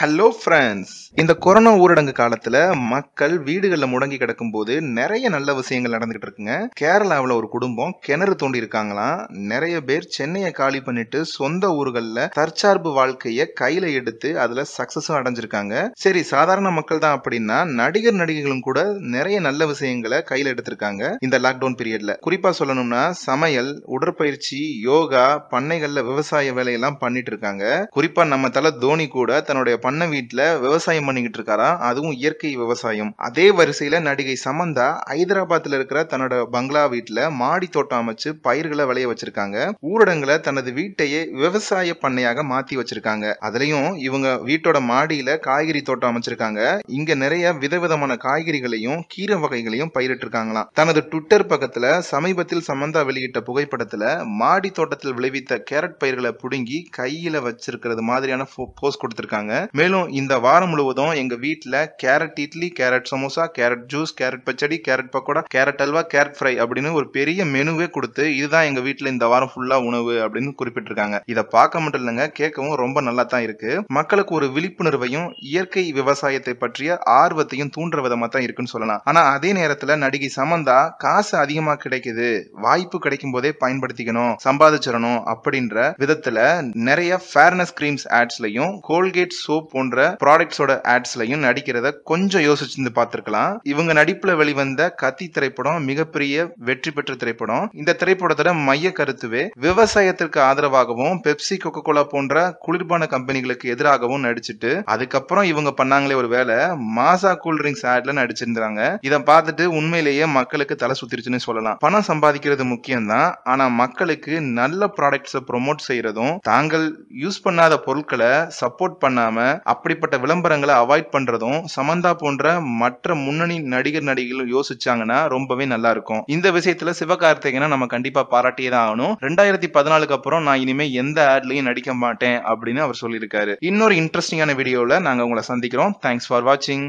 hello friends இந்த corona ஊரடங்கு காலத்துல மக்கள் வீடுகளில் முடங்கி கிடக்கும் போது நிறைய நல்ல விஷயங்கள் நடந்துகிட்டு இருக்குங்க கேரளாவில் ஒரு குடும்பம் கிணறு தோண்டி இருக்காங்களாம் நிறைய பேர் சென்னையை காலி பண்ணிட்டு சொந்த ஊர்களில் தற்சார்பு வாழ்க்கையை கையில எடுத்து அதுல சக்சஸும் அடைஞ்சிருக்காங்க சரி சாதாரண மக்கள் தான் அப்படின்னா நடிகர் நடிகைகளும் கூட நிறைய நல்ல விஷயங்களை கையில எடுத்திருக்காங்க இந்த லாக்டவுன் பீரியட்ல குறிப்பா சொல்லணும்னா சமையல் உடற்பயிற்சி யோகா பண்ணைகள்ல விவசாய வேலையெல்லாம் பண்ணிட்டு இருக்காங்க குறிப்பா நம்ம தலை தோனி கூட தன்னுடைய பண்ண வீட்டில் விவசாயம் பண்ணிக்கிட்டு இருக்காரா அதுவும் இயற்கை விவசாயம் அதே வரிசையில் நடிகை சமந்தா ஹைதராபாத்தில் இருக்கிற தன்னோட பங்களா வீட்டில் மாடி தோட்டம் அமைச்சு பயிர்களை விளைய வச்சிருக்காங்க ஊரடங்களை தனது வீட்டையே விவசாய பண்ணையாக மாத்தி வச்சிருக்காங்க அதுலயும் இவங்க வீட்டோட மாடியில காய்கறி தோட்டம் அமைச்சிருக்காங்க இங்க நிறைய விதவிதமான காய்கறிகளையும் கீரை வகைகளையும் பயிரிட்டு இருக்காங்களாம் தனது ட்விட்டர் பக்கத்துல சமீபத்தில் சமந்தா வெளியிட்ட புகைப்படத்துல மாடி தோட்டத்தில் விளைவித்த கேரட் பயிர்களை புடுங்கி கையில வச்சிருக்கிறது மாதிரியான போஸ் கொடுத்திருக்காங்க மேலும் இந்த வாரம் முழுவதும் எங்கள் வீட்டில் carrot idli carrot samosa carrot juice carrot பச்சடி carrot pakoda carrot halwa carrot fry அப்படின்னு ஒரு பெரிய மெனுவே கொடுத்து இதுதான் எங்கள் வீட்டில் இந்த வாரம் ஃபுல்லாக உணவு அப்படின்னு குறிப்பிட்டிருக்காங்க இதை பார்க்க மட்டும் இல்லைங்க கேட்கவும் ரொம்ப நல்லா தான் இருக்கு மக்களுக்கு ஒரு விழிப்புணர்வையும் இயற்கை விவசாயத்தை பற்றிய ஆர்வத்தையும் தூண்டுற விதமாக தான் இருக்குன்னு சொல்லலாம் ஆனால் அதே நேரத்தில் நடிகை சமந்தா காசு அதிகமாக கிடைக்குது வாய்ப்பு கிடைக்கும் போதே பயன்படுத்திக்கணும் சம்பாதிச்சிடணும் அப்படின்ற விதத்தில் நிறைய ஃபேர்னஸ் கிரீம்ஸ் ஆட்ஸ்லையும் கோல்கேட் சோப் போன்ற ப்ராடக்ட்ஸோட ஆட்ஸ்லையும் நடிக்கிறத கொஞ்சம் யோசிச்சு பார்த்துருக்கலாம் இவங்க நடிப்புல வெளிவந்த கத்தி திரைப்படம் மிகப்பெரிய வெற்றி பெற்ற திரைப்படம் இந்த திரைப்படத்தோட மைய கருத்துவே விவசாயத்திற்கு ஆதரவாகவும் பெப்சி கொக்க கோலா போன்ற குளிர்பான கம்பெனிகளுக்கு எதிராகவும் நடிச்சிட்டு அதுக்கப்புறம் இவங்க பண்ணாங்களே ஒரு வேலை மாசா கூல் ஆட்ல நடிச்சிருந்தாங்க இதை பார்த்துட்டு உண்மையிலேயே மக்களுக்கு தலை சுத்திருச்சுன்னு சொல்லலாம் பணம் சம்பாதிக்கிறது முக்கியம் ஆனா மக்களுக்கு நல்ல ப்ராடக்ட்ஸை ப்ரொமோட் செய்யறதும் தாங்கள் யூஸ் பண்ணாத பொருட்களை சப்போர்ட் பண்ணாம அப்படிப்பட்ட விளம்பரங்களை அவாய்ட் பண்றதும் சமந்தா போன்ற மற்ற முன்னணி நடிகர் நடிகைகள் யோசிச்சாங்கன்னா ரொம்பவே நல்லா இருக்கும் இந்த விஷயத்துல சிவகார்த்திகனை நம்ம கண்டிப்பா பாராட்டியே தான் ஆகணும் ரெண்டாயிரத்தி பதினாலுக்கு அப்புறம் நான் இனிமே எந்த ஆட்லயும் நடிக்க மாட்டேன் அப்படின்னு அவர் சொல்லியிருக்காரு இன்னொரு இன்ட்ரெஸ்டிங்கான வீடியோவில் நாங்க உங்களை சந்திக்கிறோம் தேங்க்ஸ் ஃபார் வாட்சிங்